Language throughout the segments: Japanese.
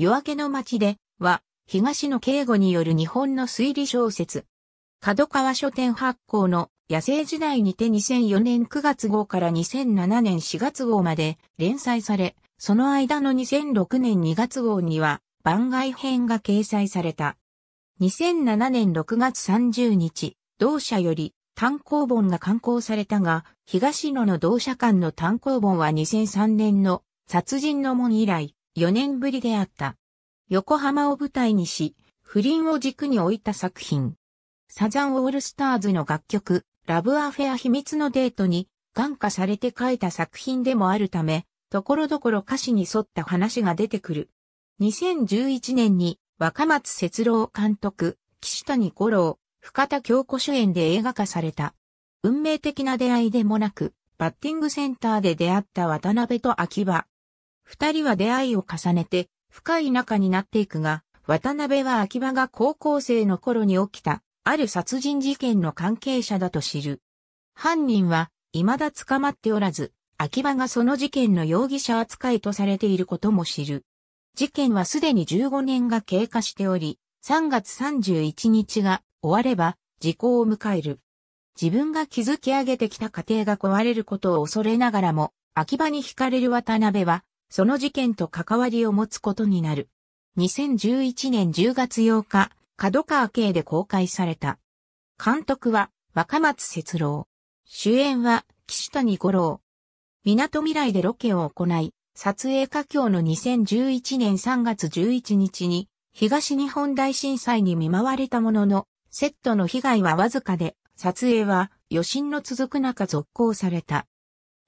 夜明けの街で、は、東野敬吾による日本の推理小説。角川書店発行の野生時代にて2004年9月号から2007年4月号まで連載され、その間の2006年2月号には番外編が掲載された。2007年6月30日、同社より単行本が刊行されたが、東野の同社間の単行本は2003年の殺人の門以来、4年ぶりであった。横浜を舞台にし、不倫を軸に置いた作品。サザンオールスターズの楽曲、ラブアフェア秘密のデートに、眼下されて書いた作品でもあるため、ところどころ歌詞に沿った話が出てくる。2011年に若松節郎監督、岸谷五郎、深田京子主演で映画化された。運命的な出会いでもなく、バッティングセンターで出会った渡辺と秋葉、二人は出会いを重ねて深い仲になっていくが、渡辺は秋葉が高校生の頃に起きた、ある殺人事件の関係者だと知る。犯人は、未だ捕まっておらず、秋葉がその事件の容疑者扱いとされていることも知る。事件はすでに15年が経過しており、3月31日が終われば、時効を迎える。自分が築き上げてきた家庭が壊れることを恐れながらも、秋葉に惹かれる渡辺は、その事件と関わりを持つことになる。2011年10月8日、角川系で公開された。監督は若松節郎。主演は岸谷五郎。港未来でロケを行い、撮影佳境の2011年3月11日に東日本大震災に見舞われたものの、セットの被害はわずかで、撮影は余震の続く中続行された。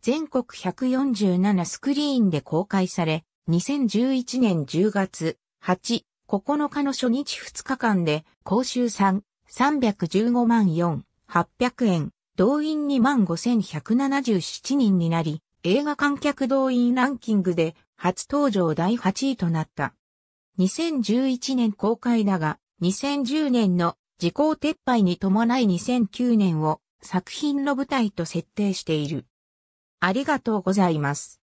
全国147スクリーンで公開され、2011年10月8、9日の初日2日間で、公衆3、315万4、800円、動員2万5177人になり、映画観客動員ランキングで初登場第8位となった。2011年公開だが、2010年の時効撤廃に伴い2009年を作品の舞台と設定している。ありがとうございます。